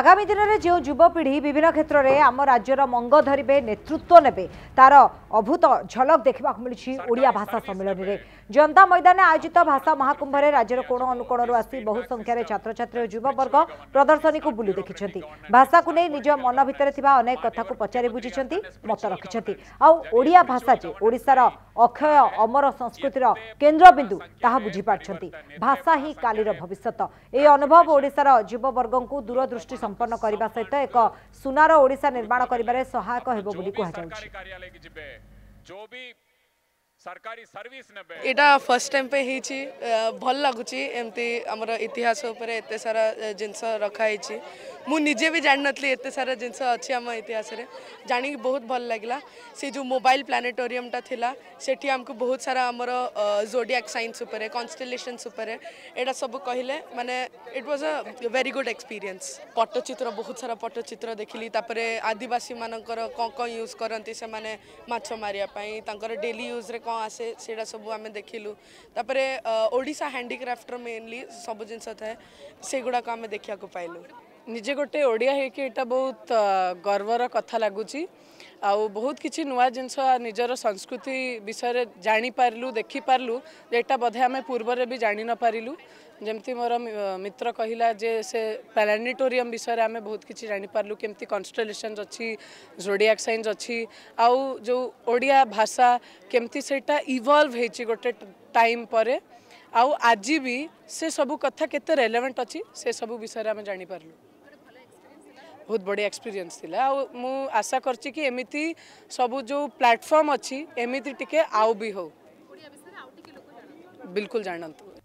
আগামী দিনের যে যুবপিঢ়ি বিভিন্ন ক্ষেত্রে আমার রাজ্যের মঙ্গ ধরবে নেতৃত্ব নেবে তার অভূত ঝলক দেখা মিলুছি ওড়িয়া ভাষা সম্মিলনী জনতা ময়দানে আয়োজিত ভাষা মহাকুম্ভে রাজ্যের কোণ অনুকোণ আসি বহু সংখ্যার ছাত্রছাত্রী ও যুববর্গ প্রদর্শনী বুলি দেখিছেন ভাষা কু নিজ মন ভিতরে অনেক কথা পচারি বুঝিছেন মত রাখি আড়িয়া ভাষা যে ওড়শার ଅକ୍ଷୟ ଅମର ସଂସ୍କୃତିର କେନ୍ଦ୍ରବିନ୍ଦୁ ତାହା ବୁଝିପାରିଛନ୍ତି ଭାଷା ହିଁ କାଲିର ଭବିଷ୍ୟତ ଏହି ଅନୁଭବ ଓଡ଼ିଶାର ଯୁବବର୍ଗଙ୍କୁ ଦୂରଦୃଷ୍ଟି ସମ୍ପନ୍ନ କରିବା ସହିତ ଏକ ସୁନାର ଓଡ଼ିଶା ନିର୍ମାଣ କରିବାରେ ସହାୟକ ହେବ ବୋଲି କୁହାଯାଉଛି सरकारी सर्विस नबे फर्स्ट टाइम पे ही भल लागुची इतिहास ऊपर सारा जिनस रखा हेची भी जान नी एत सारा जिनस अछि हम इतिहास रे बहुत भल लगला से जो मोबाइल प्लानेटोरियम टा थिला सेठी हमको बहुत सारा हमर जोडियाक सैंस ऊपर कॉन्स्टेलेशन ऊपर एटा सब कहिले माने it was a very good experience Pattachitra बहुत सारा पट्टचित्र देखिली तापरे आदिवासी मानक कौन यूज करती से माने डेली यूज रे କ'ଣ ଆସେ ସେଇଟା ସବୁ ଆମେ ଦେଖିଲୁ ତାପରେ ଓଡ଼ିଶା ହ୍ୟାଣ୍ଡିକ୍ରାଫ୍ଟର ମେନଲି ସବୁ ଜିନିଷ ଥାଏ ସେଗୁଡ଼ାକ ଆମେ ଦେଖିବାକୁ ପାଇଲୁ ନିଜେ ଗୋଟେ ଓଡ଼ିଆ ହେଇକି ଏଇଟା ବହୁତ ଗର୍ବର କଥା ଲାଗୁଛି ଆଉ ବହୁତ କିଛି ନୂଆ ଜିନିଷ ନିଜର ସଂସ୍କୃତି ବିଷୟରେ ଜାଣିପାରିଲୁ ଦେଖିପାରିଲୁ ଯେ ଏଇଟା ବୋଧେ ଆମେ ପୂର୍ବରେ ବି ଜାଣିନପାରିଲୁ ଯେମିତି ମୋର ମିତ୍ର କହିଲା ଯେ ସେ ପ୍ଲାନେଟୋରିୟମ୍ ବିଷୟରେ ଆମେ ବହୁତ କିଛି ଜାଣିପାରିଲୁ କେମିତି କନଷ୍ଟଲେସନ୍ସ ଅଛି ଜୋଡ଼ିଆକ୍ ସାଇନ୍ସ ଅଛି ଆଉ ଯେଉଁ ଓଡ଼ିଆ ଭାଷା କେମିତି ସେଇଟା ଇଭଲ୍ଭ ହେଇଛି ଗୋଟେ ଟାଇମ୍ ପରେ ଆଉ ଆଜି ବି ସେ ସବୁ କଥା କେତେ ରେଲେଭେଣ୍ଟ ଅଛି ସେ ସବୁ ବିଷୟରେ ଆମେ ଜାଣିପାରିଲୁ ବହୁତ ବଢ଼ିଆ ଏକ୍ସପିରିଏନ୍ସ ଥିଲା ଆଉ ମୁଁ ଆଶା କରିଛି କି ଏମିତି ସବୁ ଯେଉଁ ପ୍ଲାଟଫର୍ମ ଅଛି ଏମିତି ଟିକେ ଆଉ ବି ହଉ ବିଲକୁଲ ଜାଣନ୍ତୁ